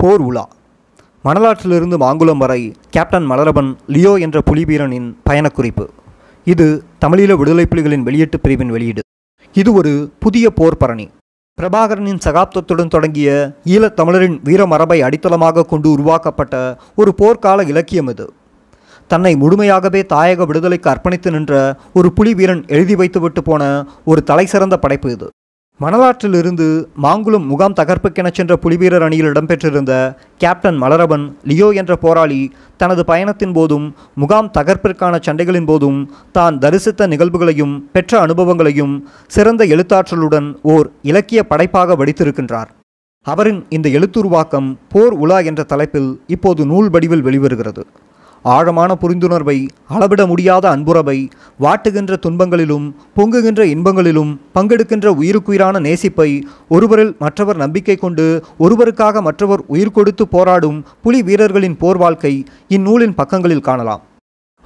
போர் உலா மணலாற்றிலிருந்து மாங்குளம் வரை captain மலரபன் Leo என்ற புலிபீரனின் பயணக்குறிப்பு இது தமிழீழ விடுதலை புலிகளின் வெளியீட்டு பிரிவின் வெளியீடு இது ஒரு புதிய போர் பரணி பிரபாகரனின் சகாப்தத்துடன் தொடங்கிய ஈழத் தமிழரின் வீரமரபை அடித்தளமாக கொண்டு உருவாக்கப்பட்ட ஒரு போர்க்கால இலக்கியம் இது தன்னை முழுமையாகவே தாயக விடுதலைக்கு அர்ப்பணித்து நின்ற ஒரு புலி வீரன் எழுதி வைத்துவிட்டு போன ஒரு தலை சிறந்த படைப்பு இது மணலாற்றிலிருந்து மாங்குளம் முகாம் தகர்ப்புக்கெனச் சென்ற புலிவீரர் அணியில் இடம்பெற்றிருந்த கேப்டன் மலரபன் லியோ என்ற போராளி தனது பயணத்தின் போதும் முகாம் தகர்ப்பிற்கான சண்டைகளின் போதும் தான் தரிசித்த நிகழ்வுகளையும் பெற்ற அனுபவங்களையும் சிறந்த எழுத்தாற்றலுடன் ஓர் இலக்கிய படைப்பாக வடித்திருக்கின்றார் அவரின் இந்த எழுத்துருவாக்கம் போர் உலா என்ற தலைப்பில் இப்போது நூல் வடிவில் வெளிவருகிறது ஆழமான புரிந்துணர்வை அளவிட முடியாத அன்புறவை வாட்டுகின்ற துன்பங்களிலும் பொங்குகின்ற இன்பங்களிலும் பங்கெடுக்கின்ற உயிருக்குயிரான நேசிப்பை ஒருவரில் மற்றவர் நம்பிக்கை கொண்டு ஒருவருக்காக மற்றவர் உயிர் கொடுத்து போராடும் புலி வீரர்களின் போர் வாழ்க்கை இந்நூலின் பக்கங்களில் காணலாம்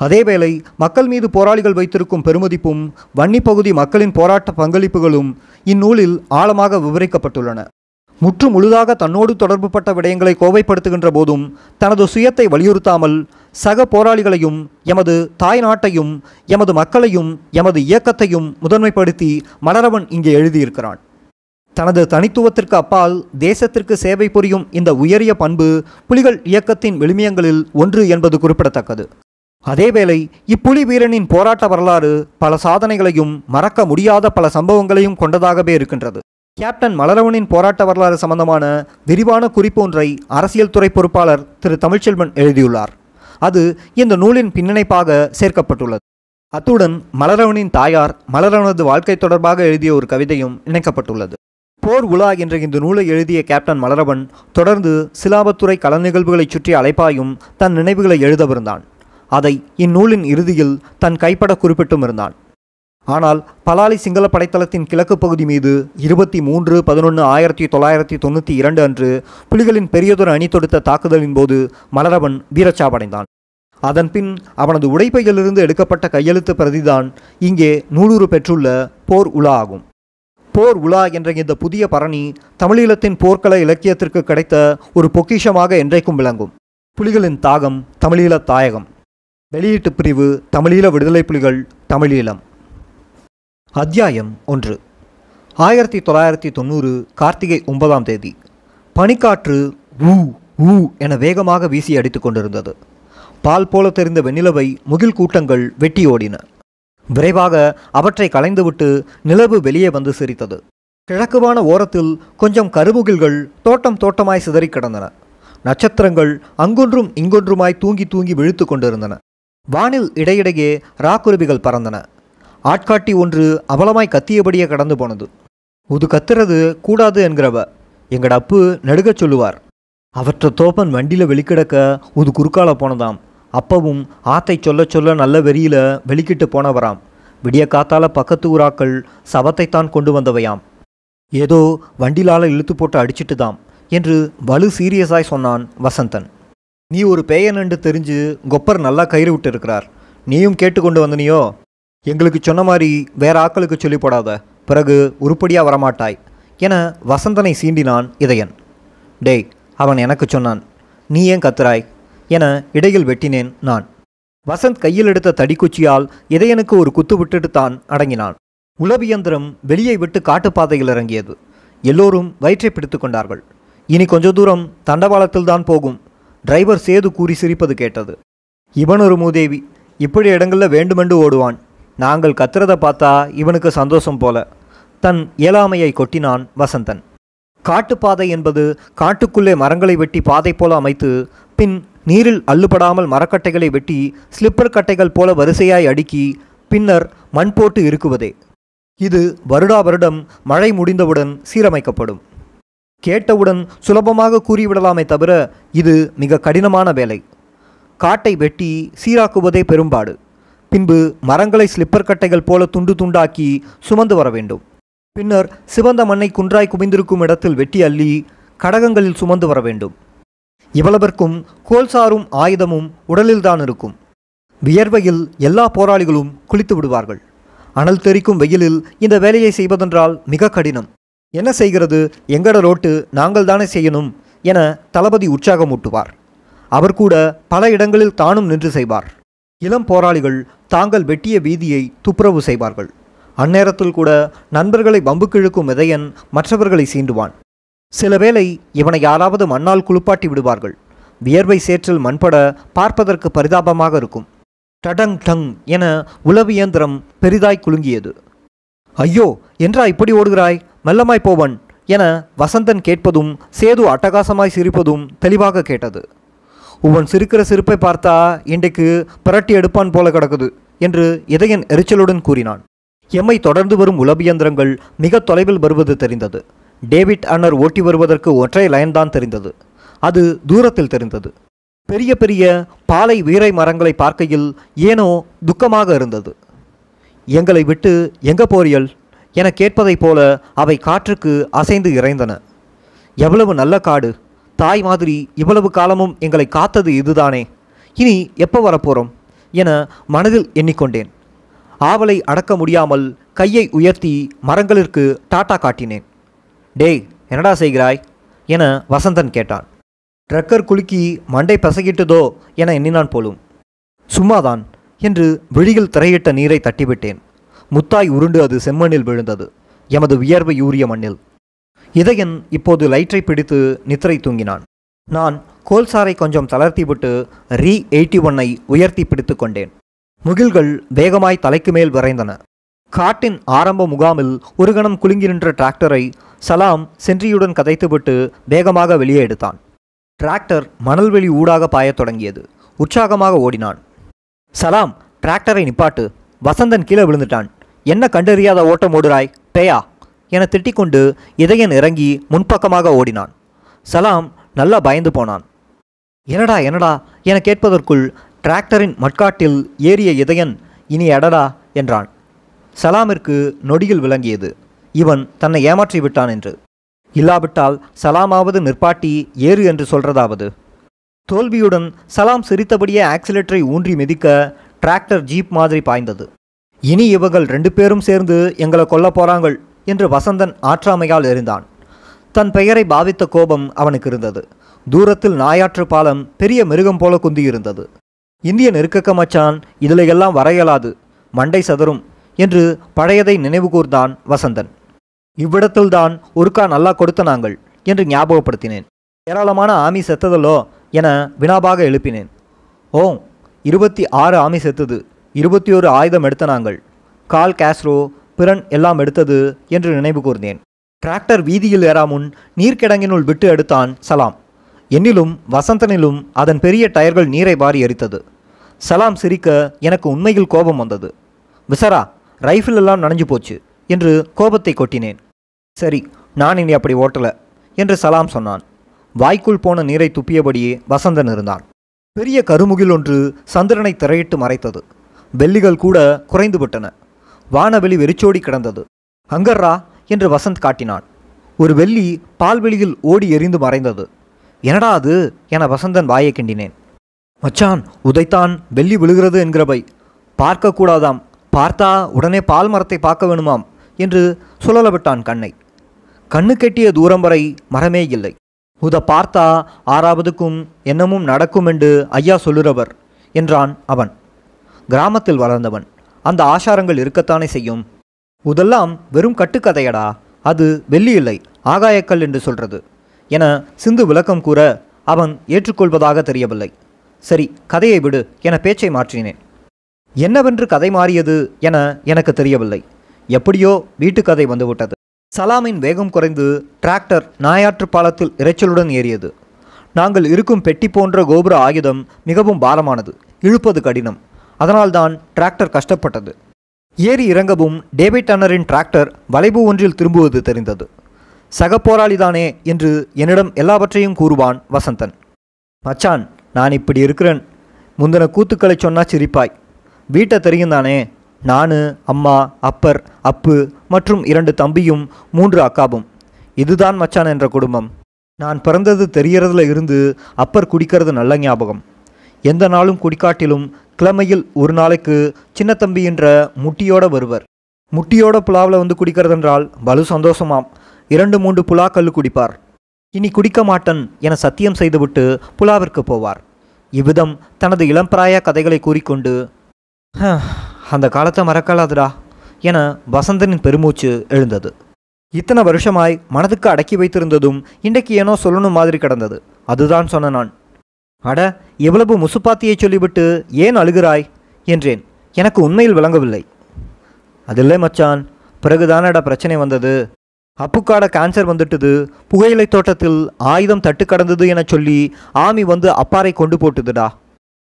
அதேவேளை மக்கள் மீது போராளிகள் வைத்திருக்கும் பெருமதிப்பும் வன்னி பகுதி மக்களின் போராட்ட பங்களிப்புகளும் இந்நூலில் ஆழமாக விவரிக்கப்பட்டுள்ளன முற்று முழுதாக தன்னோடு தொடர்புபட்ட விடயங்களை கோவைப்படுத்துகின்ற போதும் தனது சுயத்தை வலியுறுத்தாமல் சக போராளிகளையும் எமது தாய் நாட்டையும் எமது மக்களையும் எமது இயக்கத்தையும் முதன்மைப்படுத்தி மலரவன் இங்கே எழுதியிருக்கிறான் தனது தனித்துவத்திற்கு அப்பால் தேசத்திற்கு சேவை புரியும் இந்த உயரிய பண்பு புலிகள் இயக்கத்தின் விளிமியங்களில் ஒன்று என்பது குறிப்பிடத்தக்கது அதேவேளை இப்புலி வீரனின் போராட்ட வரலாறு பல சாதனைகளையும் மறக்க முடியாத பல சம்பவங்களையும் கொண்டதாகவே இருக்கின்றது கேப்டன் மலரவனின் போராட்ட வரலாறு சம்பந்தமான விரிவான குறிப்பு ஒன்றை அரசியல் துறை பொறுப்பாளர் திரு தமிழ்ச்செல்வன் எழுதியுள்ளார் அது இந்த நூலின் பின்னணைப்பாக சேர்க்கப்பட்டுள்ளது அத்துடன் மலரவனின் தாயார் மலரவனது வாழ்க்கை தொடர்பாக எழுதிய ஒரு கவிதையும் இணைக்கப்பட்டுள்ளது போர் உலா என்ற இந்த நூலை எழுதிய கேப்டன் மலரவன் தொடர்ந்து சிலாபத்துறை கல நிகழ்வுகளைச் சுற்றி அழைப்பாயும் தன் நினைவுகளை எழுதவிருந்தான் அதை இந்நூலின் இறுதியில் தன் கைப்பட குறிப்பிட்டும் இருந்தான் ஆனால் பலாலி சிங்கள படைத்தளத்தின் கிழக்கு பகுதி மீது இருபத்தி மூன்று பதினொன்று ஆயிரத்தி தொள்ளாயிரத்தி தொண்ணூற்றி இரண்டு அன்று புலிகளின் பெரியதொரு அணி தொடுத்த தாக்குதலின் போது மலரவன் வீரச்சாவடைந்தான் அதன்பின் அவனது உடைப்பையிலிருந்து எடுக்கப்பட்ட கையெழுத்து பிரதிதான் இங்கே நூலூறு பெற்றுள்ள போர் உலா ஆகும் போர் உலா என்ற இந்த புதிய பரணி தமிழீழத்தின் போர்க்கள இலக்கியத்திற்கு கிடைத்த ஒரு பொக்கிஷமாக என்றைக்கும் விளங்கும் புலிகளின் தாகம் தமிழீழ தாயகம் வெளியீட்டு பிரிவு தமிழீழ விடுதலை புலிகள் தமிழீழம் அத்தியாயம் ஒன்று ஆயிரத்தி தொள்ளாயிரத்தி தொண்ணூறு கார்த்திகை ஒன்பதாம் தேதி பனிக்காற்று ஊ ஊ என வேகமாக வீசி அடித்துக் கொண்டிருந்தது பால் போல தெரிந்த வெண்ணிலவை முகில் கூட்டங்கள் வெட்டி ஓடின விரைவாக அவற்றை களைந்துவிட்டு நிலவு வெளியே வந்து சிரித்தது கிழக்குவான ஓரத்தில் கொஞ்சம் கருமுகில்கள் தோட்டம் தோட்டமாய் சிதறி கிடந்தன நட்சத்திரங்கள் அங்கொன்றும் இங்கொன்றுமாய் தூங்கி தூங்கி விழுத்து கொண்டிருந்தன வானில் இடையிடையே ராக்குருவிகள் பறந்தன ஆட்காட்டி ஒன்று அவலமாய் கத்தியபடியே கடந்து போனது உது கத்துறது கூடாது என்கிறவ எங்கட அப்பு நடுகச் சொல்லுவார் அவற்ற தோப்பன் வண்டியில் வெளிக்கிடக்க உது குறுக்கால போனதாம் அப்பவும் ஆத்தை சொல்ல சொல்ல நல்ல வெறியில வெளிக்கிட்டு போனவராம் விடிய காத்தால பக்கத்து ஊராக்கள் சவத்தைத்தான் கொண்டு வந்தவையாம் ஏதோ வண்டிலால இழுத்து போட்டு அடிச்சிட்டுதாம் என்று வலு சீரியஸாய் சொன்னான் வசந்தன் நீ ஒரு பேயன் என்று தெரிஞ்சு கொப்பர் நல்லா கயிறு விட்டு இருக்கிறார் நீயும் கேட்டுக்கொண்டு வந்தனியோ எங்களுக்கு சொன்ன மாதிரி வேற ஆக்களுக்கு சொல்லி போடாத பிறகு உருப்படியாக வரமாட்டாய் என வசந்தனை சீண்டினான் இதயன் டேய் அவன் எனக்கு சொன்னான் நீ ஏன் கத்துறாய் என இடையில் வெட்டினேன் நான் வசந்த் கையில் எடுத்த தடிக்குச்சியால் இதயனுக்கு ஒரு குத்து விட்டுட்டு தான் அடங்கினான் உளவியந்திரம் வெளியை விட்டு காட்டுப்பாதையில் இறங்கியது எல்லோரும் வயிற்றை பிடித்து கொண்டார்கள் இனி கொஞ்ச தூரம் தண்டவாளத்தில்தான் போகும் டிரைவர் சேது கூறி சிரிப்பது கேட்டது இவன் ஒரு மூதேவி இப்படி இடங்களில் வேண்டுமென்று ஓடுவான் நாங்கள் கத்துறதை பார்த்தா இவனுக்கு சந்தோஷம் போல தன் இயலாமையை கொட்டினான் வசந்தன் காட்டுப்பாதை என்பது காட்டுக்குள்ளே மரங்களை வெட்டி பாதை போல அமைத்து பின் நீரில் அள்ளுபடாமல் மரக்கட்டைகளை வெட்டி ஸ்லிப்பர் கட்டைகள் போல வரிசையாய் அடுக்கி பின்னர் மண் போட்டு இருக்குவதே இது வருடா வருடம் மழை முடிந்தவுடன் சீரமைக்கப்படும் கேட்டவுடன் சுலபமாக கூறிவிடலாமே தவிர இது மிக கடினமான வேலை காட்டை வெட்டி சீராக்குவதே பெரும்பாடு பின்பு மரங்களை ஸ்லிப்பர் கட்டைகள் போல துண்டு துண்டாக்கி சுமந்து வர வேண்டும் பின்னர் சிவந்த மண்ணை குன்றாய் குவிந்திருக்கும் இடத்தில் வெட்டி அள்ளி கடகங்களில் சுமந்து வர வேண்டும் இவ்வளவிற்கும் கோல்சாரும் ஆயுதமும் உடலில்தான் இருக்கும் வியர்வையில் எல்லா போராளிகளும் குளித்து விடுவார்கள் அனல் தெரிக்கும் வெயிலில் இந்த வேலையை செய்வதென்றால் மிக கடினம் என்ன செய்கிறது எங்கட ரோட்டு நாங்கள் தானே செய்யணும் என தளபதி உற்சாகமூட்டுவார் அவர் கூட பல இடங்களில் தானும் நின்று செய்வார் இளம் போராளிகள் தாங்கள் வெட்டிய வீதியை துப்புரவு செய்வார்கள் அந்நேரத்தில் கூட நண்பர்களை பம்பு கிழுக்கும் விதையன் மற்றவர்களை சீண்டுவான் சிலவேளை இவனை யாராவது மண்ணால் குளிப்பாட்டி விடுவார்கள் வியர்வை சேற்றில் மண்பட பார்ப்பதற்கு பரிதாபமாக இருக்கும் டடங் டங் என உளவு இயந்திரம் பெரிதாய் குலுங்கியது ஐயோ என்றா இப்படி ஓடுகிறாய் மெல்லமாய் போவன் என வசந்தன் கேட்பதும் சேது அட்டகாசமாய் சிரிப்பதும் தெளிவாக கேட்டது உவன் சிரிக்கிற சிரிப்பை பார்த்தா இன்றைக்கு புரட்டி எடுப்பான் போல கிடக்குது என்று இதயன் எரிச்சலுடன் கூறினான் எம்மை தொடர்ந்து வரும் உளவியந்திரங்கள் மிக தொலைவில் வருவது தெரிந்தது டேவிட் அன்னர் ஓட்டி வருவதற்கு ஒற்றை தான் தெரிந்தது அது தூரத்தில் தெரிந்தது பெரிய பெரிய பாலை வீரை மரங்களை பார்க்கையில் ஏனோ துக்கமாக இருந்தது எங்களை விட்டு எங்க போரியல் என கேட்பதைப் போல அவை காற்றுக்கு அசைந்து இறைந்தன எவ்வளவு நல்ல காடு தாய் மாதிரி இவ்வளவு காலமும் எங்களை காத்தது இதுதானே இனி எப்போ வரப்போகிறோம் என மனதில் எண்ணிக்கொண்டேன் ஆவலை அடக்க முடியாமல் கையை உயர்த்தி மரங்களிற்கு டாட்டா காட்டினேன் டேய் என்னடா செய்கிறாய் என வசந்தன் கேட்டான் ட்ரக்கர் குலுக்கி மண்டை பசகிட்டதோ என எண்ணினான் போலும் சும்மாதான் என்று விழியில் திரையிட்ட நீரை தட்டிவிட்டேன் முத்தாய் உருண்டு அது செம்மண்ணில் விழுந்தது எமது வியர்வை யூரிய மண்ணில் இதயன் இப்போது லைட்டை பிடித்து நித்திரை தூங்கினான் நான் கோல்சாரை கொஞ்சம் தளர்த்திவிட்டு ரீ எயிட்டி ஒன்னை உயர்த்தி பிடித்து கொண்டேன் முகில்கள் வேகமாய் தலைக்கு மேல் விரைந்தன காட்டின் ஆரம்ப முகாமில் ஒரு கணம் குலுங்கி நின்ற டிராக்டரை சலாம் சென்றியுடன் கதைத்துவிட்டு வேகமாக வெளியே எடுத்தான் டிராக்டர் மணல்வெளி ஊடாக பாயத் தொடங்கியது உற்சாகமாக ஓடினான் சலாம் டிராக்டரை நிப்பாட்டு வசந்தன் கீழே விழுந்துட்டான் என்ன கண்டறியாத ஓட்டம் ஓடுறாய் பேயா என திட்டிக்கொண்டு இதயன் இறங்கி முன்பக்கமாக ஓடினான் சலாம் நல்லா பயந்து போனான் என்னடா என்னடா என கேட்பதற்குள் டிராக்டரின் மட்காட்டில் ஏறிய இதயன் இனி அடடா என்றான் சலாமிற்கு நொடியில் விளங்கியது இவன் தன்னை ஏமாற்றி விட்டான் என்று இல்லாவிட்டால் சலாமாவது நிற்பாட்டி ஏறு என்று சொல்றதாவது தோல்வியுடன் சலாம் சிரித்தபடியே ஆக்சிலேட்டரை ஊன்றி மிதிக்க டிராக்டர் ஜீப் மாதிரி பாய்ந்தது இனி இவர்கள் ரெண்டு பேரும் சேர்ந்து எங்களை கொல்ல போகிறாங்கள் என்று வசந்தன் ஆற்றாமையால் எரிந்தான் தன் பெயரை பாவித்த கோபம் அவனுக்கு இருந்தது தூரத்தில் நாயாற்று பாலம் பெரிய மிருகம் போல குந்தியிருந்தது இந்திய நெருக்கக்கமச்சான் இதிலையெல்லாம் எல்லாம் வரையலாது மண்டை சதரும் என்று பழையதை நினைவு கூர்ந்தான் வசந்தன் இவ்விடத்தில்தான் ஒருக்கா நல்லா கொடுத்த நாங்கள் என்று ஞாபகப்படுத்தினேன் ஏராளமான ஆமி செத்ததல்லோ என வினாபாக எழுப்பினேன் ஓ இருபத்தி ஆறு ஆமி செத்தது இருபத்தி ஒரு ஆயுதம் எடுத்த நாங்கள் கால் கேஸ்ரோ பிறன் எல்லாம் எடுத்தது என்று நினைவு கூர்ந்தேன் டிராக்டர் வீதியில் ஏறாமுன் நீர்க்கிடங்கினுள் விட்டு எடுத்தான் சலாம் என்னிலும் வசந்தனிலும் அதன் பெரிய டயர்கள் நீரை வாரி எரித்தது சலாம் சிரிக்க எனக்கு உண்மையில் கோபம் வந்தது விசரா ரைஃபிள் எல்லாம் நனைஞ்சு போச்சு என்று கோபத்தை கொட்டினேன் சரி நான் இனி அப்படி ஓட்டல என்று சலாம் சொன்னான் வாய்க்குள் போன நீரை துப்பியபடியே வசந்தன் இருந்தான் பெரிய கருமுகில் ஒன்று சந்திரனை திரையிட்டு மறைத்தது வெள்ளிகள் கூட குறைந்துவிட்டன வானவெளி வெறிச்சோடி கிடந்தது அங்கர்ரா என்று வசந்த் காட்டினான் ஒரு வெள்ளி பால்வெளியில் ஓடி எரிந்து மறைந்தது என்னடா அது என வசந்தன் வாயை கிண்டினேன் மச்சான் உதைத்தான் வெள்ளி விழுகிறது என்கிறபை பார்க்கக்கூடாதாம் பார்த்தா உடனே பால் மரத்தை பார்க்க வேணுமாம் என்று சுழலவிட்டான் கண்ணை கண்ணு கெட்டிய தூரம் வரை மரமே இல்லை உத பார்த்தா ஆறாவதுக்கும் என்னமும் நடக்கும் என்று ஐயா சொல்லுறவர் என்றான் அவன் கிராமத்தில் வளர்ந்தவன் அந்த ஆசாரங்கள் இருக்கத்தானே செய்யும் உதெல்லாம் வெறும் கட்டுக்கதையடா அது வெள்ளி இல்லை ஆகாயக்கல் என்று சொல்றது என சிந்து விளக்கம் கூற அவன் ஏற்றுக்கொள்வதாக தெரியவில்லை சரி கதையை விடு என பேச்சை மாற்றினேன் என்னவென்று கதை மாறியது என எனக்கு தெரியவில்லை எப்படியோ வீட்டுக்கதை வந்துவிட்டது சலாமின் வேகம் குறைந்து டிராக்டர் நாயாற்று பாலத்தில் இறைச்சலுடன் ஏறியது நாங்கள் இருக்கும் பெட்டி போன்ற கோபுர ஆயுதம் மிகவும் பாரமானது இழுப்பது கடினம் அதனால்தான் டிராக்டர் கஷ்டப்பட்டது ஏறி இறங்கவும் டேவிட் டன்னரின் டிராக்டர் வளைவு ஒன்றில் திரும்புவது தெரிந்தது சக போராளிதானே என்று என்னிடம் எல்லாவற்றையும் கூறுவான் வசந்தன் மச்சான் நான் இப்படி இருக்கிறேன் முந்தின கூத்துக்களை சொன்னா சிரிப்பாய் வீட்டை தெரியும் தானே நான் அம்மா அப்பர் அப்பு மற்றும் இரண்டு தம்பியும் மூன்று அக்காவும் இதுதான் மச்சான் என்ற குடும்பம் நான் பிறந்தது தெரியறதுல இருந்து அப்பர் குடிக்கிறது நல்ல ஞாபகம் எந்த நாளும் குடிக்காட்டிலும் கிழமையில் ஒரு நாளைக்கு சின்னத்தம்பி என்ற முட்டியோட வருவர் முட்டியோட புலாவில் வந்து குடிக்கிறதென்றால் பலு சந்தோஷமாம் இரண்டு மூன்று புலாக்கல் குடிப்பார் இனி குடிக்க மாட்டன் என சத்தியம் செய்துவிட்டு புலாவிற்கு போவார் இவ்விதம் தனது இளம்பிராய கதைகளை கூறிக்கொண்டு அந்த காலத்தை மறக்கலாதுடா என வசந்தனின் பெருமூச்சு எழுந்தது இத்தனை வருஷமாய் மனதுக்கு அடக்கி வைத்திருந்ததும் இன்றைக்கு ஏனோ சொல்லணும் மாதிரி கிடந்தது அதுதான் சொன்ன நான் அட எவ்வளவு முசுப்பாத்தியை சொல்லிவிட்டு ஏன் அழுகிறாய் என்றேன் எனக்கு உண்மையில் விளங்கவில்லை அதில்லை மச்சான் பிறகுதானடா பிரச்சனை வந்தது அப்புக்காட கேன்சர் வந்துட்டது புகையிலை தோட்டத்தில் ஆயுதம் தட்டு கடந்தது என சொல்லி ஆமி வந்து அப்பாரை கொண்டு போட்டுதுடா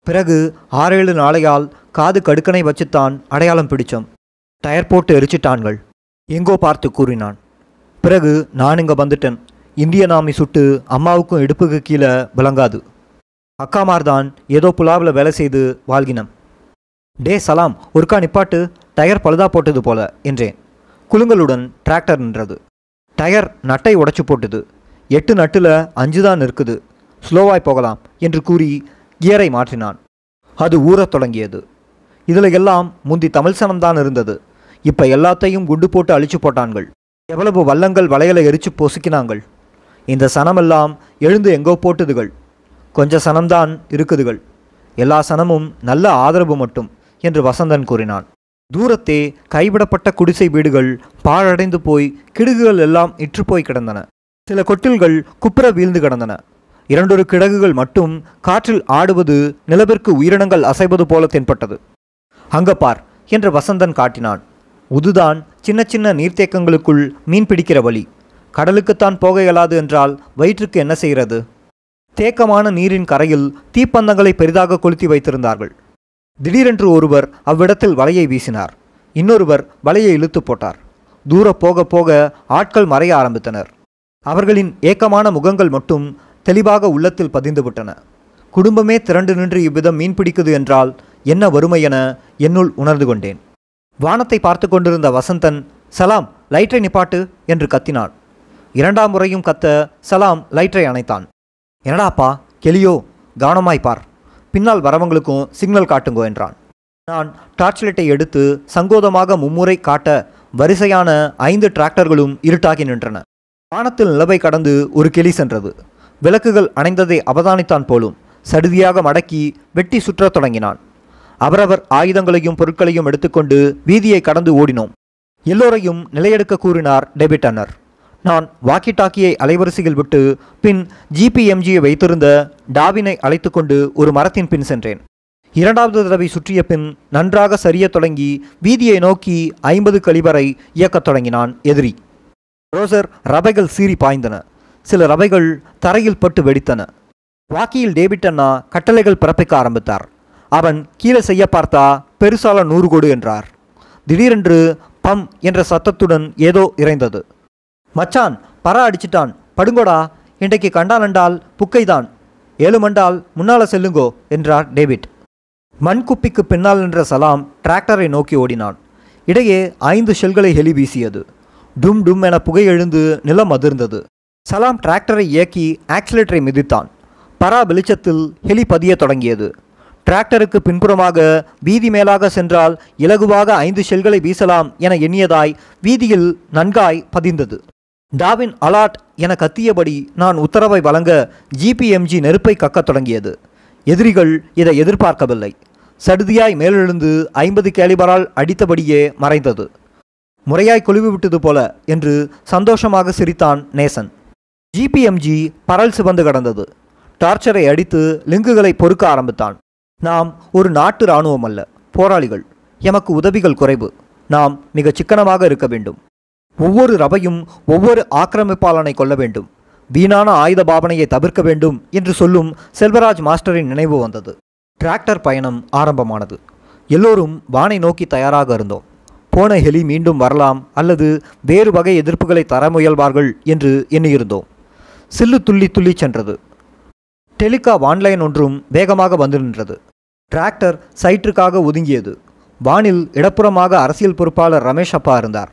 பிறகு ஆறேழு நாளையால் காது கடுக்கனை வச்சுத்தான் அடையாளம் பிடிச்சோம் டயர் போட்டு எரிச்சிட்டான்கள் எங்கோ பார்த்து கூறினான் பிறகு நான் இங்கே வந்துட்டேன் இந்திய நாமி சுட்டு அம்மாவுக்கும் இடுப்புக்கு கீழே விளங்காது அக்காமார் தான் ஏதோ புலாவில் வேலை செய்து வாழ்கினம் டே சலாம் ஒருக்கா நிப்பாட்டு டயர் பழுதா போட்டது போல என்றேன் குழுங்களுடன் டிராக்டர் நின்றது டயர் நட்டை உடச்சி போட்டுது எட்டு நட்டில் அஞ்சு தான் இருக்குது ஸ்லோவாய் போகலாம் என்று கூறி கியரை மாற்றினான் அது ஊறத் தொடங்கியது இதில் எல்லாம் முந்தி தமிழ் சனம்தான் இருந்தது இப்போ எல்லாத்தையும் குண்டு போட்டு அழிச்சு போட்டான்கள் எவ்வளவு வல்லங்கள் வளையலை எரிச்சு பொசுக்கினாங்கள் இந்த சனமெல்லாம் எழுந்து எங்கோ போட்டுதுகள் கொஞ்ச சனம்தான் இருக்குதுகள் எல்லா சனமும் நல்ல ஆதரவு மட்டும் என்று வசந்தன் கூறினான் தூரத்தே கைவிடப்பட்ட குடிசை வீடுகள் பாழடைந்து போய் கிடுகுகள் எல்லாம் இற்றுப்போய் கிடந்தன சில கொட்டில்கள் குப்புற வீழ்ந்து கிடந்தன இரண்டொரு கிடகுகள் மட்டும் காற்றில் ஆடுவது நிலவிற்கு உயிரினங்கள் அசைவது போல தென்பட்டது அங்க பார் என்று வசந்தன் காட்டினான் உதுதான் சின்ன சின்ன நீர்த்தேக்கங்களுக்குள் மீன் பிடிக்கிற வழி கடலுக்குத்தான் போக இயலாது என்றால் வயிற்றுக்கு என்ன செய்கிறது தேக்கமான நீரின் கரையில் தீப்பந்தங்களை பெரிதாக கொளுத்தி வைத்திருந்தார்கள் திடீரென்று ஒருவர் அவ்விடத்தில் வலையை வீசினார் இன்னொருவர் வலையை இழுத்து போட்டார் தூர போக போக ஆட்கள் மறைய ஆரம்பித்தனர் அவர்களின் ஏக்கமான முகங்கள் மட்டும் தெளிவாக உள்ளத்தில் பதிந்துவிட்டன குடும்பமே திரண்டு நின்று இவ்விதம் மீன் பிடிக்குது என்றால் என்ன வறுமை என என்னுள் உணர்ந்து கொண்டேன் வானத்தை பார்த்து கொண்டிருந்த வசந்தன் சலாம் லைட்டை நிப்பாட்டு என்று கத்தினான் இரண்டாம் முறையும் கத்த சலாம் லைட்டரை அணைத்தான் என்னடாப்பா கெளியோ கவனமாய்ப்பார் பின்னால் வரவங்களுக்கும் சிக்னல் காட்டுங்கோ என்றான் நான் டார்ச் லைட்டை எடுத்து சங்கோதமாக மும்முறை காட்ட வரிசையான ஐந்து டிராக்டர்களும் இருட்டாகி நின்றன வானத்தில் நிலவை கடந்து ஒரு கெளி சென்றது விளக்குகள் அணைந்ததை அவதானித்தான் போலும் சடுதியாக மடக்கி வெட்டி சுற்றத் தொடங்கினான் அவரவர் ஆயுதங்களையும் பொருட்களையும் எடுத்துக்கொண்டு வீதியை கடந்து ஓடினோம் எல்லோரையும் நிலையெடுக்க கூறினார் டெபிட் அன்னர் நான் வாக்கி டாக்கியை அலைவரிசையில் விட்டு பின் ஜிபிஎம்ஜியை வைத்திருந்த டாவினை அழைத்து கொண்டு ஒரு மரத்தின் பின் சென்றேன் இரண்டாவது தடவை சுற்றிய பின் நன்றாக சரிய தொடங்கி வீதியை நோக்கி ஐம்பது கழிவறை இயக்கத் தொடங்கினான் எதிரி ரோசர் ரவைகள் சீறி பாய்ந்தன சில ரவைகள் தரையில் பட்டு வெடித்தன வாக்கியில் டேவிட் அண்ணா கட்டளைகள் பிறப்பிக்க ஆரம்பித்தார் அவன் கீழே செய்ய பார்த்தா பெருசால நூறு கோடு என்றார் திடீரென்று பம் என்ற சத்தத்துடன் ஏதோ இறைந்தது மச்சான் பரா அடிச்சிட்டான் படுங்கோடா இன்றைக்கு கண்டானண்டால் புக்கைதான் ஏழுமண்டால் முன்னால செல்லுங்கோ என்றார் டேவிட் மண் பின்னால் நின்ற சலாம் டிராக்டரை நோக்கி ஓடினான் இடையே ஐந்து ஷெல்களை ஹெலி வீசியது டும் டும் என புகை எழுந்து நிலம் அதிர்ந்தது சலாம் டிராக்டரை இயக்கி ஆக்சிலேட்டரை மிதித்தான் பரா வெளிச்சத்தில் ஹெலி பதிய தொடங்கியது டிராக்டருக்கு பின்புறமாக வீதி மேலாக சென்றால் இலகுவாக ஐந்து ஷெல்களை வீசலாம் என எண்ணியதாய் வீதியில் நன்காய் பதிந்தது டாவின் அலாட் என கத்தியபடி நான் உத்தரவை வழங்க ஜிபிஎம்ஜி நெருப்பை கக்கத் தொடங்கியது எதிரிகள் இதை எதிர்பார்க்கவில்லை சடுதியாய் மேலெழுந்து ஐம்பது கேலிபரால் அடித்தபடியே மறைந்தது முறையாய் கொழுவி விட்டது போல என்று சந்தோஷமாக சிரித்தான் நேசன் ஜிபிஎம்ஜி பரல் சிவந்து கடந்தது டார்ச்சரை அடித்து லிங்குகளை பொறுக்க ஆரம்பித்தான் நாம் ஒரு நாட்டு இராணுவம் அல்ல போராளிகள் எமக்கு உதவிகள் குறைவு நாம் மிக சிக்கனமாக இருக்க வேண்டும் ஒவ்வொரு ரவையும் ஒவ்வொரு ஆக்கிரமிப்பாளனை கொல்ல வேண்டும் வீணான ஆயுத பாவனையை தவிர்க்க வேண்டும் என்று சொல்லும் செல்வராஜ் மாஸ்டரின் நினைவு வந்தது டிராக்டர் பயணம் ஆரம்பமானது எல்லோரும் வானை நோக்கி தயாராக இருந்தோம் போன ஹெலி மீண்டும் வரலாம் அல்லது வேறு வகை எதிர்ப்புகளை தர முயல்வார்கள் என்று எண்ணியிருந்தோம் சில்லு துள்ளி துள்ளி சென்றது டெலிகா வான்லைன் ஒன்றும் வேகமாக வந்து நின்றது டிராக்டர் சைற்றுக்காக ஒதுங்கியது வானில் இடப்புறமாக அரசியல் பொறுப்பாளர் ரமேஷ் அப்பா இருந்தார்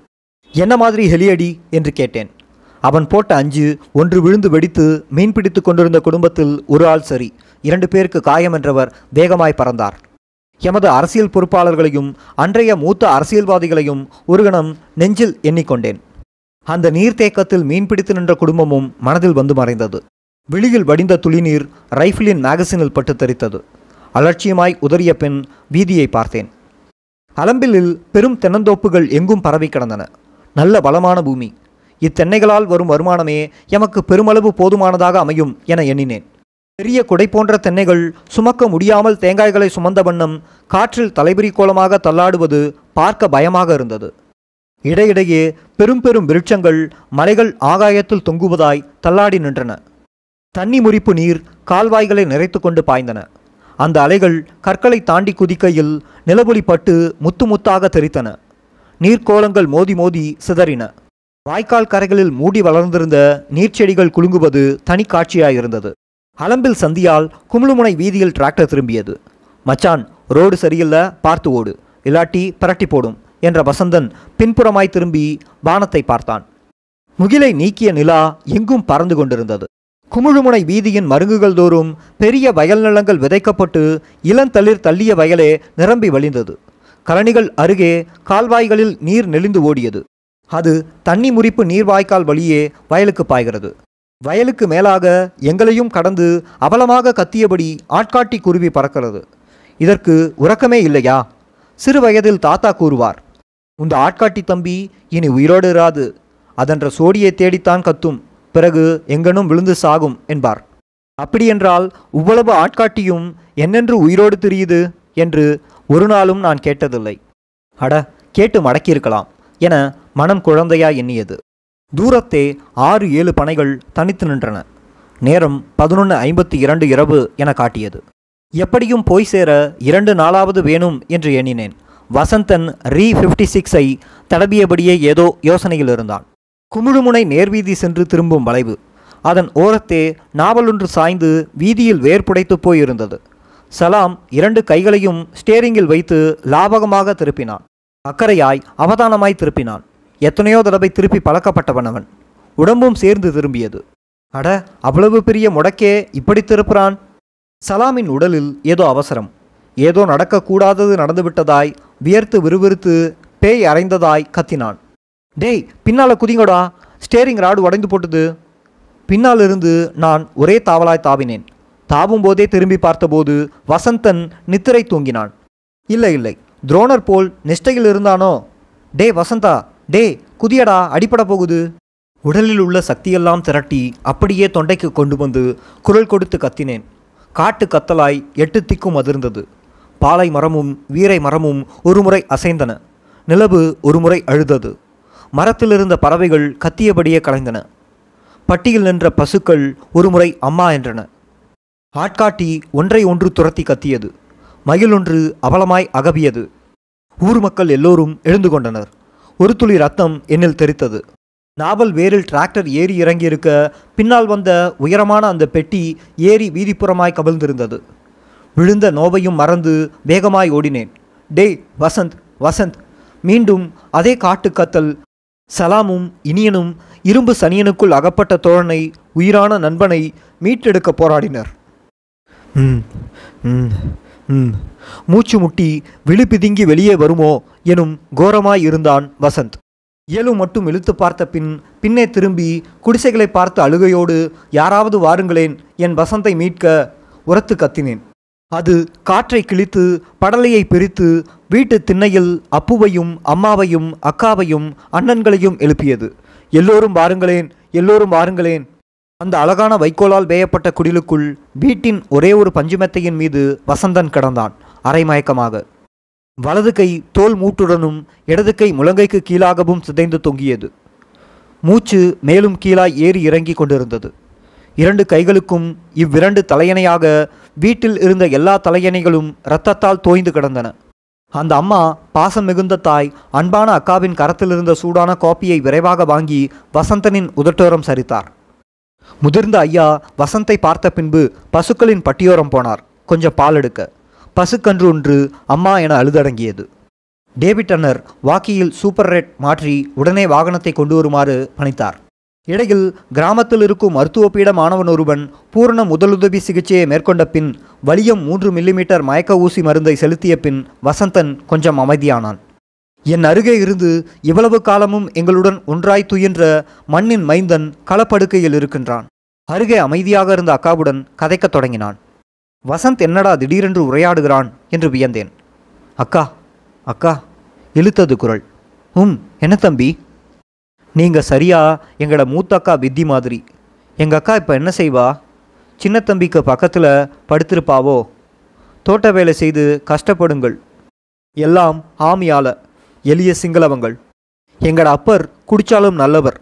என்ன மாதிரி ஹெலியடி என்று கேட்டேன் அவன் போட்ட அஞ்சு ஒன்று விழுந்து வெடித்து மீன் பிடித்து கொண்டிருந்த குடும்பத்தில் ஒரு ஆள் சரி இரண்டு பேருக்கு காயம் என்றவர் வேகமாய் பறந்தார் எமது அரசியல் பொறுப்பாளர்களையும் அன்றைய மூத்த அரசியல்வாதிகளையும் ஒரு கணம் நெஞ்சில் எண்ணிக்கொண்டேன் அந்த நீர்த்தேக்கத்தில் மீன் பிடித்து நின்ற குடும்பமும் மனதில் வந்து மறைந்தது விழியில் வடிந்த துளிநீர் ரைஃபிளின் மேகசினில் பட்டு தெரித்தது அலட்சியமாய் உதறிய பின் வீதியை பார்த்தேன் அலம்பிலில் பெரும் தென்னந்தோப்புகள் எங்கும் பரவி கிடந்தன நல்ல பலமான பூமி இத்தென்னைகளால் வரும் வருமானமே எமக்கு பெருமளவு போதுமானதாக அமையும் என எண்ணினேன் பெரிய குடை போன்ற தென்னைகள் சுமக்க முடியாமல் தேங்காய்களை சுமந்த வண்ணம் காற்றில் தலைபுரி கோலமாக தள்ளாடுவது பார்க்க பயமாக இருந்தது இடையிடையே பெரும் பெரும் விருட்சங்கள் மலைகள் ஆகாயத்தில் தொங்குவதாய் தள்ளாடி நின்றன தண்ணி முறிப்பு நீர் கால்வாய்களை நிறைத்து கொண்டு பாய்ந்தன அந்த அலைகள் கற்களை தாண்டி குதிக்கையில் நிலபுலி பட்டு முத்து முத்தாக தெரித்தன நீர்க்கோலங்கள் மோதி மோதி சிதறின வாய்க்கால் கரைகளில் மூடி வளர்ந்திருந்த நீர்ச்செடிகள் குலுங்குவது தனி காட்சியாயிருந்தது அலம்பில் சந்தியால் குமுழுமுனை வீதியில் டிராக்டர் திரும்பியது மச்சான் ரோடு சரியில்லை பார்த்து ஓடு இல்லாட்டி பரட்டி போடும் என்ற வசந்தன் பின்புறமாய் திரும்பி பானத்தை பார்த்தான் முகிலை நீக்கிய நிலா எங்கும் பறந்து கொண்டிருந்தது குமுழுமுனை வீதியின் மருங்குகள் தோறும் பெரிய வயல் நிலங்கள் விதைக்கப்பட்டு இளந்தளிர் தள்ளிய வயலே நிரம்பி வழிந்தது கழனிகள் அருகே கால்வாய்களில் நீர் நெளிந்து ஓடியது அது தண்ணி முறிப்பு நீர்வாய்க்கால் வழியே வயலுக்கு பாய்கிறது வயலுக்கு மேலாக எங்களையும் கடந்து அவலமாக கத்தியபடி ஆட்காட்டி குருவி பறக்கிறது இதற்கு உறக்கமே இல்லையா சிறு வயதில் தாத்தா கூறுவார் உந்த ஆட்காட்டி தம்பி இனி உயிரோடு இராது அதன்ற சோடியை தேடித்தான் கத்தும் பிறகு எங்கனும் விழுந்து சாகும் என்பார் அப்படியென்றால் இவ்வளவு ஆட்காட்டியும் என்னென்று உயிரோடு தெரியுது என்று ஒரு நாளும் நான் கேட்டதில்லை அட கேட்டு மடக்கியிருக்கலாம் என மனம் குழந்தையா எண்ணியது தூரத்தே ஆறு ஏழு பனைகள் தனித்து நின்றன நேரம் பதினொன்று ஐம்பத்தி இரண்டு இரவு என காட்டியது எப்படியும் போய் சேர இரண்டு நாளாவது வேணும் என்று எண்ணினேன் வசந்தன் ரீ ஃபிஃப்டி சிக்ஸை தடவியபடியே ஏதோ யோசனையில் இருந்தான் குமிழுமுனை நேர்வீதி சென்று திரும்பும் வளைவு அதன் ஓரத்தே நாவலொன்று சாய்ந்து வீதியில் வேர்புடைத்து போயிருந்தது சலாம் இரண்டு கைகளையும் ஸ்டேரிங்கில் வைத்து லாபகமாக திருப்பினான் அக்கறையாய் அவதானமாய் திருப்பினான் எத்தனையோ தடவை திருப்பி பழக்கப்பட்டவனவன் உடம்பும் சேர்ந்து திரும்பியது அட அவ்வளவு பெரிய முடக்கே இப்படி திருப்புறான் சலாமின் உடலில் ஏதோ அவசரம் ஏதோ நடக்கக்கூடாதது நடந்துவிட்டதாய் வியர்த்து விறுவிறுத்து பேய் அரைந்ததாய் கத்தினான் டேய் பின்னால் குதிங்கடா ஸ்டேரிங் ராடு உடைந்து போட்டது பின்னாலிருந்து நான் ஒரே தாவலாய் தாவினேன் தாவும் போதே திரும்பி பார்த்தபோது வசந்தன் நித்திரை தூங்கினான் இல்லை இல்லை துரோணர் போல் நிஷ்டையில் இருந்தானோ டே வசந்தா டே குதியடா அடிப்பட போகுது உடலில் உள்ள சக்தியெல்லாம் திரட்டி அப்படியே தொண்டைக்கு கொண்டு வந்து குரல் கொடுத்து கத்தினேன் காட்டு கத்தலாய் எட்டு திக்கும் அதிர்ந்தது பாலை மரமும் வீரை மரமும் ஒருமுறை அசைந்தன நிலவு ஒருமுறை அழுதது மரத்திலிருந்த பறவைகள் கத்தியபடியே கலைந்தன பட்டியில் நின்ற பசுக்கள் ஒருமுறை அம்மா என்றன ஆட்காட்டி ஒன்றை ஒன்று துரத்தி கத்தியது மயில் ஒன்று அவலமாய் அகவியது ஊர் மக்கள் எல்லோரும் எழுந்து கொண்டனர் ஒரு துளி ரத்தம் என்னில் தெரித்தது நாவல் வேரில் டிராக்டர் ஏறி இறங்கியிருக்க பின்னால் வந்த உயரமான அந்த பெட்டி ஏறி வீதிப்புறமாய் கவிழ்ந்திருந்தது விழுந்த நோவையும் மறந்து வேகமாய் ஓடினேன் டேய் வசந்த் வசந்த் மீண்டும் அதே காட்டுக்கத்தல் சலாமும் இனியனும் இரும்பு சனியனுக்குள் அகப்பட்ட தோழனை உயிரான நண்பனை மீட்டெடுக்க போராடினர் மூச்சு முட்டி விழு பிதுங்கி வெளியே வருமோ எனும் கோரமாய் இருந்தான் வசந்த் இயலு மட்டும் இழுத்து பார்த்த பின் பின்னே திரும்பி குடிசைகளை பார்த்து அழுகையோடு யாராவது வாருங்களேன் என் வசந்தை மீட்க உரத்து கத்தினேன் அது காற்றை கிழித்து படலையை பிரித்து வீட்டு திண்ணையில் அப்புவையும் அம்மாவையும் அக்காவையும் அண்ணன்களையும் எழுப்பியது எல்லோரும் வாருங்களேன் எல்லோரும் வாருங்களேன் அந்த அழகான வைக்கோலால் வேயப்பட்ட குடிலுக்குள் வீட்டின் ஒரே ஒரு பஞ்சுமெத்தையின் மீது வசந்தன் கடந்தான் அரைமயக்கமாக வலது கை தோல் மூட்டுடனும் இடது கை முழங்கைக்கு கீழாகவும் சிதைந்து தொங்கியது மூச்சு மேலும் கீழாய் ஏறி இறங்கி கொண்டிருந்தது இரண்டு கைகளுக்கும் இவ்விரண்டு தலையணையாக வீட்டில் இருந்த எல்லா தலையணைகளும் இரத்தத்தால் தோய்ந்து கிடந்தன அந்த அம்மா பாசம் மிகுந்த தாய் அன்பான அக்காவின் கரத்திலிருந்த சூடான காப்பியை விரைவாக வாங்கி வசந்தனின் உதட்டோரம் சரித்தார் முதிர்ந்த ஐயா வசந்தை பார்த்த பின்பு பசுக்களின் பட்டியோரம் போனார் கொஞ்சம் பால் எடுக்க பசுக்கன்று ஒன்று அம்மா என அழுதடங்கியது டேவிட் அன்னர் வாக்கியில் சூப்பர் ரேட் மாற்றி உடனே வாகனத்தை கொண்டு வருமாறு பணித்தார் இடையில் கிராமத்தில் இருக்கும் மருத்துவ பீட மாணவன் ஒருவன் பூரண முதலுதவி சிகிச்சையை மேற்கொண்ட பின் வலியம் மூன்று மில்லிமீட்டர் மயக்க ஊசி மருந்தை செலுத்திய பின் வசந்தன் கொஞ்சம் அமைதியானான் என் அருகே இருந்து இவ்வளவு காலமும் எங்களுடன் ஒன்றாய் துயின்ற மண்ணின் மைந்தன் களப்படுக்கையில் இருக்கின்றான் அருகே அமைதியாக இருந்த அக்காவுடன் கதைக்கத் தொடங்கினான் வசந்த் என்னடா திடீரென்று உரையாடுகிறான் என்று வியந்தேன் அக்கா அக்கா இழுத்தது குரல் உம் என்ன தம்பி நீங்கள் சரியா எங்களோட மூத்த அக்கா வித்தி மாதிரி எங்கள் அக்கா இப்போ என்ன செய்வா சின்ன தம்பிக்கு பக்கத்தில் படுத்திருப்பாவோ தோட்ட வேலை செய்து கஷ்டப்படுங்கள் எல்லாம் ஆமியால எளிய சிங்களவங்கள் எங்கட அப்பர் குடிச்சாலும் நல்லவர்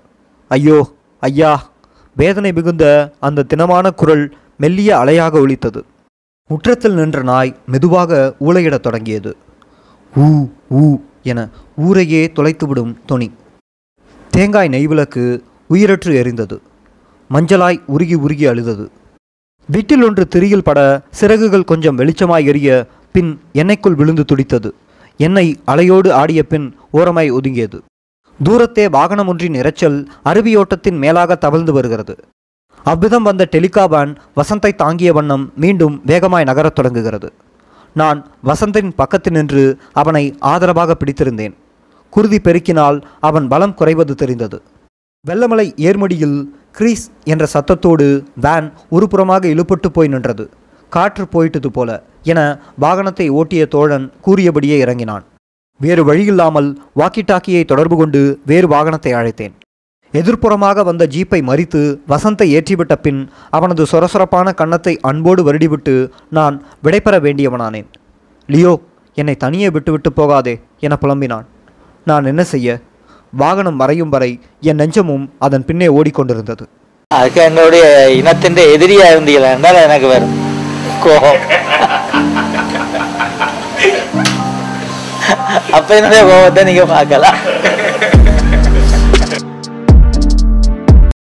ஐயோ ஐயா வேதனை மிகுந்த அந்த தினமான குரல் மெல்லிய அலையாக ஒழித்தது முற்றத்தில் நின்ற நாய் மெதுவாக ஊளையிடத் தொடங்கியது ஊ ஊ என ஊரையே தொலைத்துவிடும் தொனி தேங்காய் நெய் விளக்கு உயிரற்று எரிந்தது மஞ்சளாய் உருகி உருகி அழுதது வீட்டில் ஒன்று திரியில் பட சிறகுகள் கொஞ்சம் வெளிச்சமாய் எரிய பின் எண்ணெய்க்குள் விழுந்து துடித்தது என்னை அலையோடு ஆடிய பின் ஓரமாய் ஒதுங்கியது தூரத்தே வாகனம் ஒன்றின் இறைச்சல் அருவியோட்டத்தின் மேலாக தவழ்ந்து வருகிறது அவ்விதம் வந்த டெலிகாபான் வசந்தை தாங்கிய வண்ணம் மீண்டும் வேகமாய் நகரத் தொடங்குகிறது நான் வசந்தின் பக்கத்து நின்று அவனை ஆதரவாக பிடித்திருந்தேன் குருதி பெருக்கினால் அவன் பலம் குறைவது தெரிந்தது வெள்ளமலை ஏர்மடியில் கிரீஸ் என்ற சத்தத்தோடு வேன் ஒருபுறமாக இழுபட்டு போய் நின்றது காற்று போயிட்டது போல என வாகனத்தை ஓட்டிய தோழன் கூறியபடியே இறங்கினான் வேறு வழியில்லாமல் வாக்கி டாக்கியை தொடர்பு கொண்டு வேறு வாகனத்தை அழைத்தேன் எதிர்ப்புறமாக வந்த ஜீப்பை மறித்து வசந்தை ஏற்றிவிட்ட பின் அவனது சொரசொரப்பான கன்னத்தை அன்போடு வருடிவிட்டு நான் விடைபெற வேண்டியவனானேன் லியோ என்னை தனியே விட்டுவிட்டு போகாதே என புலம்பினான் நான் என்ன செய்ய வாகனம் மறையும் வரை என் நெஞ்சமும் அதன் பின்னே ஓடிக்கொண்டிருந்தது அதுக்கு என்னுடைய இனத்தின் எதிரியாக இருந்தீங்களா என்றால் எனக்கு வரும் கோபம் அப்ப என்னுடைய கோபத்தை நீங்க பார்க்கலாம்